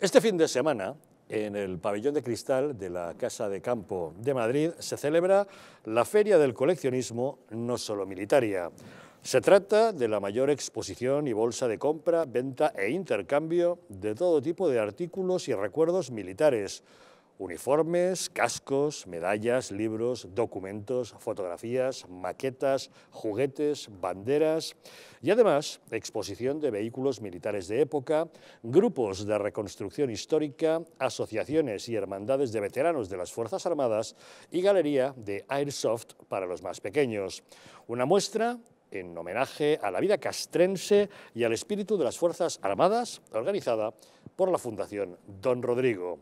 Este fin de semana, en el pabellón de cristal de la Casa de Campo de Madrid, se celebra la Feria del Coleccionismo No Solo Militaria. Se trata de la mayor exposición y bolsa de compra, venta e intercambio de todo tipo de artículos y recuerdos militares, Uniformes, cascos, medallas, libros, documentos, fotografías, maquetas, juguetes, banderas y además exposición de vehículos militares de época, grupos de reconstrucción histórica, asociaciones y hermandades de veteranos de las Fuerzas Armadas y galería de Airsoft para los más pequeños. Una muestra en homenaje a la vida castrense y al espíritu de las Fuerzas Armadas, organizada por la Fundación Don Rodrigo.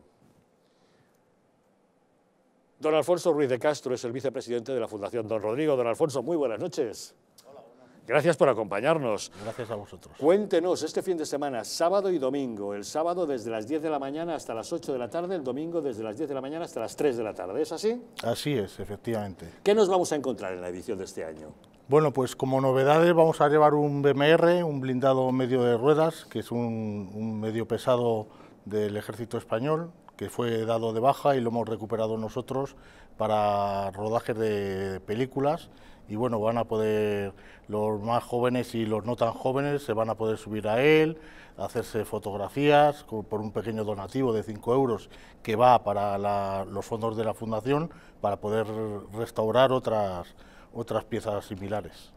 Don Alfonso Ruiz de Castro es el vicepresidente de la Fundación Don Rodrigo. Don Alfonso, muy buenas noches. Hola, Gracias por acompañarnos. Gracias a vosotros. Cuéntenos, este fin de semana, sábado y domingo, el sábado desde las 10 de la mañana hasta las 8 de la tarde, el domingo desde las 10 de la mañana hasta las 3 de la tarde, ¿es así? Así es, efectivamente. ¿Qué nos vamos a encontrar en la edición de este año? Bueno, pues como novedades vamos a llevar un BMR, un blindado medio de ruedas, que es un, un medio pesado del ejército español, que fue dado de baja y lo hemos recuperado nosotros para rodajes de películas y bueno, van a poder, los más jóvenes y los no tan jóvenes se van a poder subir a él, hacerse fotografías por un pequeño donativo de 5 euros que va para los fondos de la fundación para poder restaurar otras, otras piezas similares.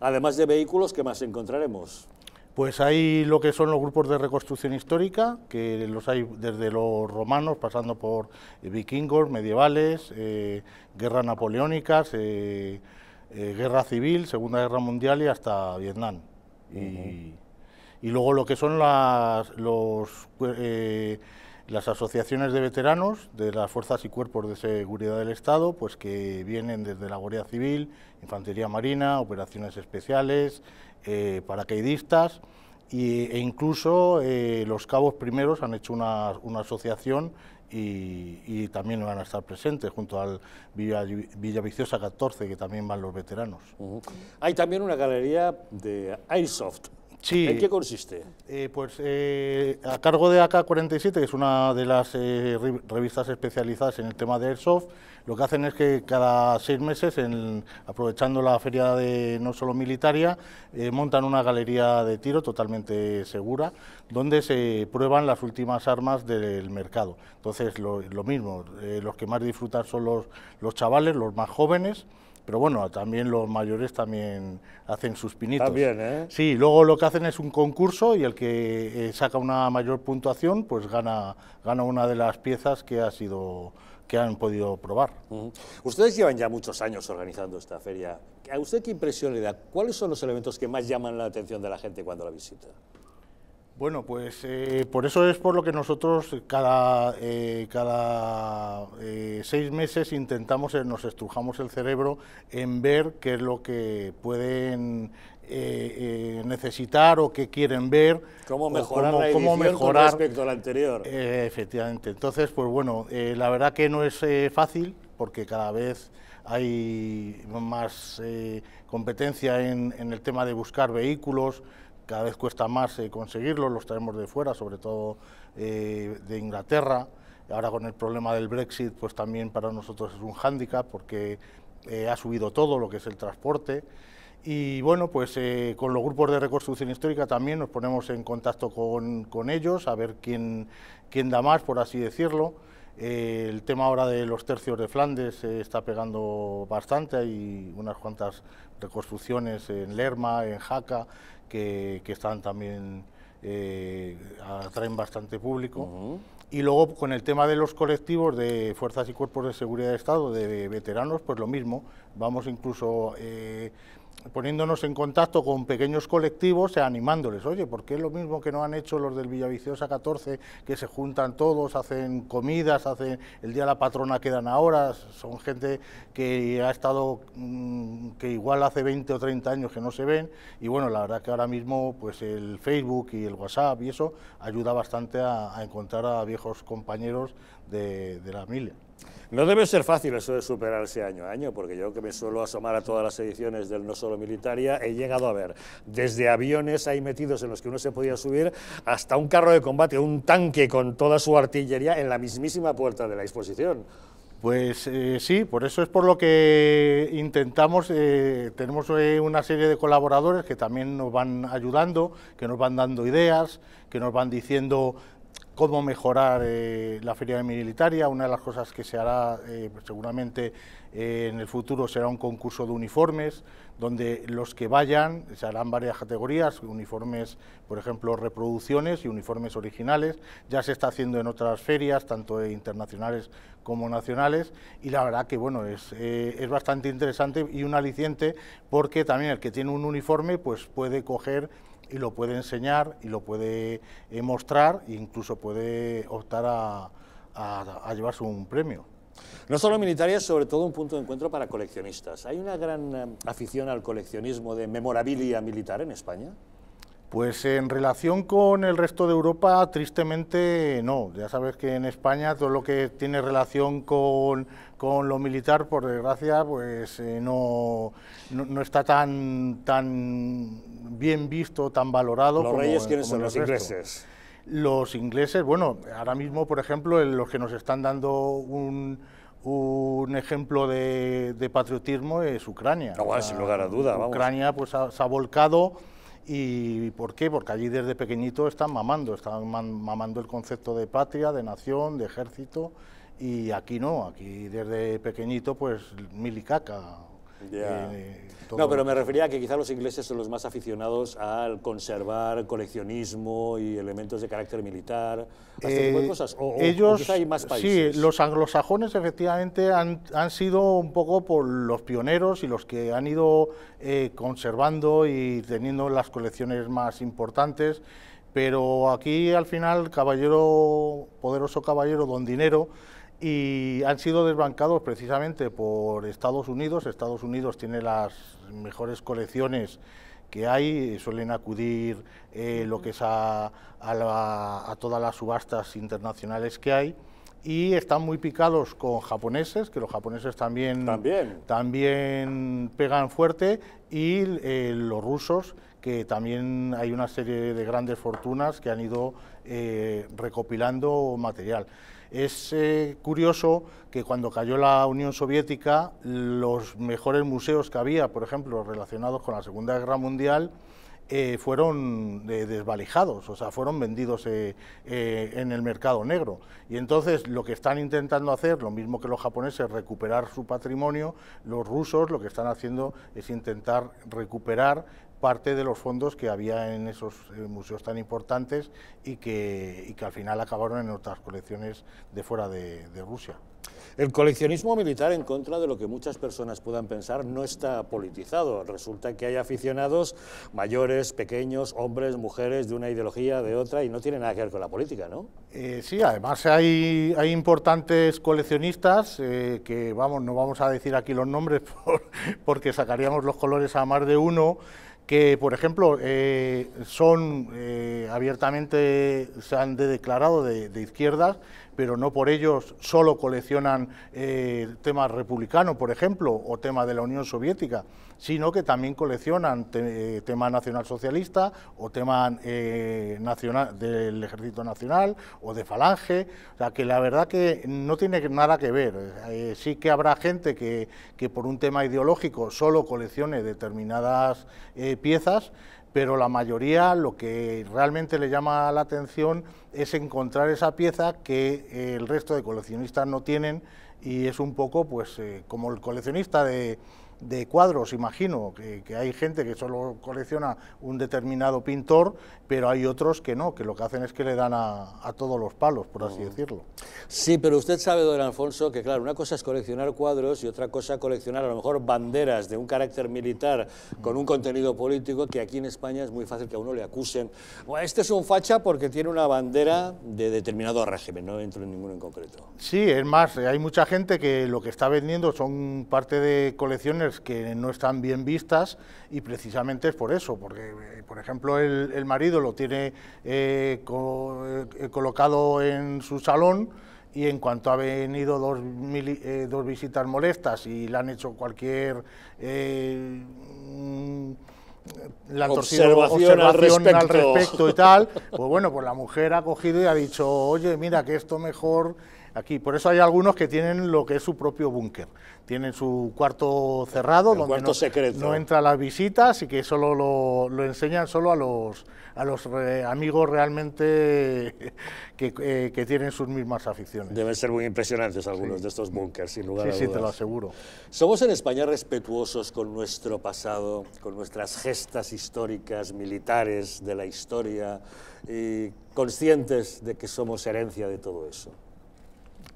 Además de vehículos, ¿qué más encontraremos? Pues hay lo que son los grupos de reconstrucción histórica, que los hay desde los romanos, pasando por eh, vikingos, medievales, eh, guerras napoleónicas, eh, guerra civil, Segunda Guerra Mundial y hasta Vietnam. y, y, luego lo que son las, los las asociaciones de veteranos de las fuerzas y cuerpos de seguridad del Estado, pues que vienen desde la Guardia Civil, Infantería Marina, operaciones especiales, eh, paracaidistas e incluso eh, los cabos primeros han hecho una, asociación y, también van a estar presentes junto al Villa, Viciosa 14, que también van los veteranos. Hay también una galería de Airsoft. ¿En qué consiste? Eh, pues eh, a cargo de AK47, que es una de las eh, revistas especializadas en el tema de Airsoft, lo que hacen es que cada seis meses, en, aprovechando la feria de no solo militaria, montan una galería de tiro totalmente segura, donde se prueban las últimas armas del mercado. Entonces, lo, lo mismo, los que más disfrutan son los, los chavales, los más jóvenes, pero bueno, también los mayores también hacen sus pinitos. También, ¿eh? Sí, luego lo que hacen es un concurso y el que eh, saca una mayor puntuación, pues gana, gana una de las piezas que ha sido que han podido probar. Ustedes llevan ya muchos años organizando esta feria. ¿A usted qué impresión le da? ¿Cuáles son los elementos que más llaman la atención de la gente cuando la visita? Bueno, pues eh, por eso es por lo que nosotros cada, eh, cada eh, seis meses intentamos, nos estrujamos el cerebro en ver qué es lo que pueden necesitar o qué quieren ver. ¿Cómo mejorar, cómo, la mejorar respecto al anterior? efectivamente. Entonces, pues bueno, la verdad que no es fácil porque cada vez hay más competencia en, el tema de buscar vehículos, cada vez cuesta más eh, conseguirlos, los traemos de fuera, sobre todo eh, de Inglaterra. Ahora con el problema del Brexit, pues también para nosotros es un hándicap porque eh, ha subido todo lo que es el transporte. Y bueno, pues con los grupos de reconstrucción histórica también nos ponemos en contacto con, ellos, a ver quién da más, por así decirlo. Eh, el tema ahora de los tercios de Flandes eh, está pegando bastante, hay unas cuantas reconstrucciones en Lerma, en Jaca, que, que están también, eh, atraen bastante público. Y luego con el tema de los colectivos de fuerzas y cuerpos de seguridad de Estado, de veteranos, pues lo mismo, vamos incluso poniéndonos en contacto con pequeños colectivos animándoles, oye, porque es lo mismo que no han hecho los del Villaviciosa 14, que se juntan todos, hacen comidas, hacen el Día de la Patrona quedan ahora, son gente que ha estado, mm, que igual hace 20 o 30 años que no se ven, y bueno, la verdad que ahora mismo pues el Facebook y el WhatsApp y eso ayuda bastante a, encontrar a viejos compañeros de, de la familia. No debe ser fácil eso de superarse año a año, porque yo que me suelo asomar a todas las ediciones del No Solo Militaria, he llegado a ver desde aviones ahí metidos en los que uno se podía subir, hasta un carro de combate, un tanque con toda su artillería en la mismísima puerta de la exposición. Pues eh, sí, por eso es por lo que intentamos, eh, tenemos eh, una serie de colaboradores que también nos van ayudando, que nos van dando ideas, que nos van diciendo cómo mejorar eh, la feria militaria. Una de las cosas que se hará eh, pues seguramente eh, en el futuro será un concurso de uniformes, donde los que vayan, se harán varias categorías, uniformes, por ejemplo, reproducciones y uniformes originales. Ya se está haciendo en otras ferias, tanto internacionales como nacionales, y la verdad que bueno, es, es bastante interesante y un aliciente porque también el que tiene un uniforme pues puede coger y lo puede enseñar y lo puede eh, mostrar e incluso puede optar a, llevarse un premio. No solo militaria, sobre todo un punto de encuentro para coleccionistas. ¿Hay una gran eh, afición al coleccionismo de memorabilia militar en España? Pues en relación con el resto de Europa, tristemente no. Ya sabes que en España todo lo que tiene relación con, lo militar, por desgracia, pues eh, no, no, no, está tan, tan bien visto, tan valorado. ¿Los como, reyes quiénes son? Los, ingleses. Los ingleses, bueno, ahora mismo, por ejemplo, los que nos están dando un, ejemplo de, patriotismo es Ucrania. Ah, sin lugar a Ucrania pues, ha, se ha volcado. ¿Y por qué? Porque allí desde pequeñito están mamando, están mamando el concepto de patria, de nación, de ejército, y aquí no, aquí desde pequeñito pues caca... Eh, no, pero me refería a que quizá los ingleses son los más aficionados al conservar coleccionismo y elementos de carácter militar, este eh, cosas. O, ellos, hay más países. Sí, los anglosajones efectivamente han, sido un poco por los pioneros y los que han ido eh, conservando y teniendo las colecciones más importantes. Pero aquí al final, caballero, poderoso caballero, don dinero, y han sido desbancados precisamente por Estados Unidos. Estados Unidos tiene las mejores colecciones que hay, eh, suelen acudir eh, lo que es a, todas las subastas internacionales que hay y están muy picados con japoneses, que los japoneses también, también. pegan fuerte, y eh, los rusos, que también hay una serie de grandes fortunas que han ido recopilando material. Es eh, curioso que cuando cayó la Unión Soviética, los mejores museos que había, por ejemplo, relacionados con la Segunda Guerra Mundial, eh, fueron eh, desvalijados, o sea, fueron vendidos eh, en el mercado negro. Y entonces lo que están intentando hacer, lo mismo que los japoneses, recuperar su patrimonio, los rusos lo que están haciendo es intentar recuperar parte de los fondos que había en esos museos tan importantes y que, y que al final acabaron en otras colecciones de fuera de Rusia. El coleccionismo militar, en contra de lo que muchas personas puedan pensar, no está politizado. Resulta que hay aficionados mayores, pequeños, hombres, mujeres, de una ideología, de otra, y no tiene nada que ver con la política, ¿no? Eh, sí, además hay, importantes coleccionistas, eh, que vamos, no vamos a decir aquí los nombres porque sacaríamos los colores a más de uno, que, por ejemplo, eh, son abiertamente, se han declarado de, de izquierdas, pero no por ellos solo coleccionan eh, temas republicanos, por ejemplo, o temas de la Unión Soviética, sino que también coleccionan eh, temas nacionalsocialistas o temas eh, nacional, del Ejército Nacional o de Falange. O sea, que la verdad que no tiene nada que ver. sí que habrá gente que, que, por un tema ideológico solo coleccione determinadas piezas, pero la mayoría lo que realmente le llama la atención es encontrar esa pieza que eh, el resto de coleccionistas no tienen y es un poco pues eh, como el coleccionista de de cuadros, imagino, que, hay gente que solo colecciona un determinado pintor, pero hay otros que no, que lo que hacen es que le dan a, todos los palos, por así mm. decirlo. Sí, pero usted sabe, don Alfonso, que claro, una cosa es coleccionar cuadros y otra cosa coleccionar a lo mejor banderas de un carácter militar con un contenido político que aquí en España es muy fácil que a uno le acusen. Bueno, este es un facha porque tiene una bandera de determinado régimen, no entro en ninguno en concreto. Sí, es más, eh, hay mucha gente que lo que está vendiendo son parte de colecciones que no están bien vistas y precisamente es por eso, porque, eh, por ejemplo, el, marido lo tiene eh, eh, colocado en su salón y en cuanto ha venido dos, visitas molestas y le han hecho cualquier... Mm, la observación, al, respecto. al, respecto. y tal, pues bueno, pues la mujer ha cogido y ha dicho, oye, mira que esto mejor aquí. Por eso hay algunos que tienen lo que es su propio búnker. Tienen su cuarto cerrado, donde no, secreto. entra las visitas y que solo lo, enseñan solo a los, a los eh, amigos realmente eh, que, tienen sus mismas aficiones. Deben ser muy impresionantes algunos de estos búnkers, sin lugar a dudas. Sí, te lo aseguro. Somos en España respetuosos con nuestro pasado, con nuestras gestas históricas, militares, de la historia, y conscientes de que somos herencia de todo eso.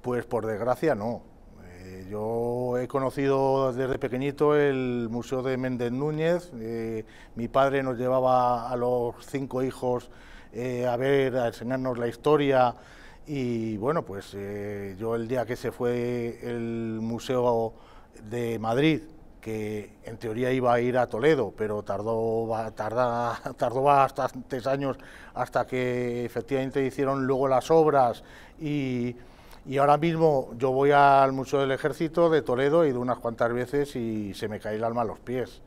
Pues por desgracia no. Eh, yo he conocido desde pequeñito el Museo de Méndez Núñez. Eh, mi padre nos llevaba a los cinco hijos eh, a ver, a enseñarnos la historia. Y bueno, pues yo el día que se fue el Museo de Madrid, que en teoría iba a ir a Toledo, pero tardó, tardó bastantes años hasta que efectivamente hicieron luego las obras y y ahora mismo yo voy al Museo del Ejército de Toledo, he ido unas cuantas veces y se me cae el alma a los pies.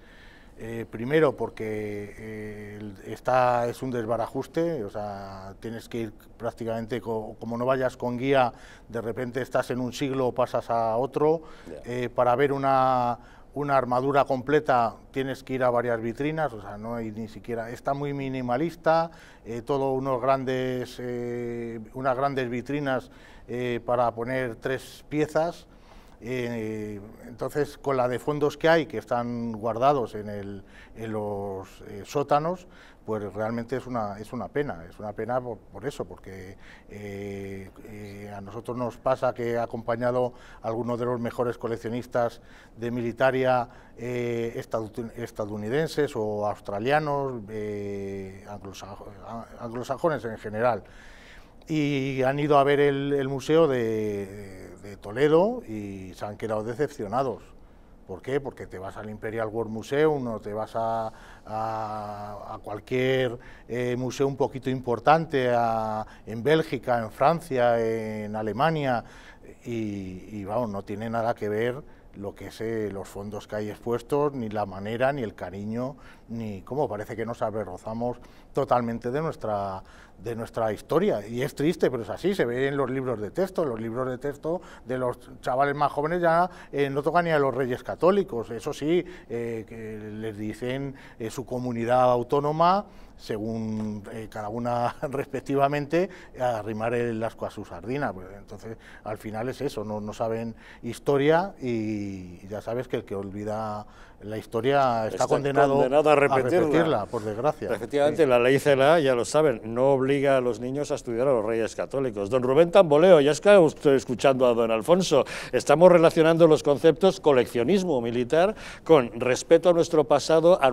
Eh, primero porque eh, es un desbarajuste, o sea, tienes que ir prácticamente, como no vayas con guía, de repente estás en un siglo o pasas a otro, eh, para ver una, una armadura completa tienes que ir a varias vitrinas, o sea, no hay ni siquiera, está muy minimalista, eh, todo unos grandes, eh, unas grandes vitrinas eh, para poner tres piezas, eh, entonces, con la de fondos que hay, que están guardados en, los eh, sótanos, pues realmente es una, es una pena, es una pena por, eso, porque eh, a nosotros nos pasa que he acompañado a algunos de los mejores coleccionistas de militaria estadounidenses o australianos, anglosajones en general y han ido a ver el, museo de, Toledo y se han quedado decepcionados. ¿Por qué? Porque te vas al Imperial World Museum no te vas a, cualquier eh, museo un poquito importante a, en Bélgica, en Francia, en Alemania y, y vamos, no tiene nada que ver lo que es eh, los fondos que hay expuestos, ni la manera, ni el cariño, ni cómo parece que nos avergonzamos totalmente de nuestra, de nuestra historia. Y es triste, pero es así, se ve en los libros de texto, los libros de texto de los chavales más jóvenes ya eh, no tocan ni a los reyes católicos, eso sí, eh, que les dicen su comunidad autónoma según eh, cada una respectivamente, arrimar el asco a su sardina. Pues, entonces, al final es eso, no, no, saben historia y ya sabes que el que olvida la historia está, condenado, a, repetirla. por desgracia. Efectivamente, la ley CELA, ya lo saben, no obliga a los niños a estudiar a los reyes católicos. Don Rubén Tamboleo, ya está usted escuchando a don Alfonso, estamos relacionando los conceptos coleccionismo militar con respeto a nuestro pasado, a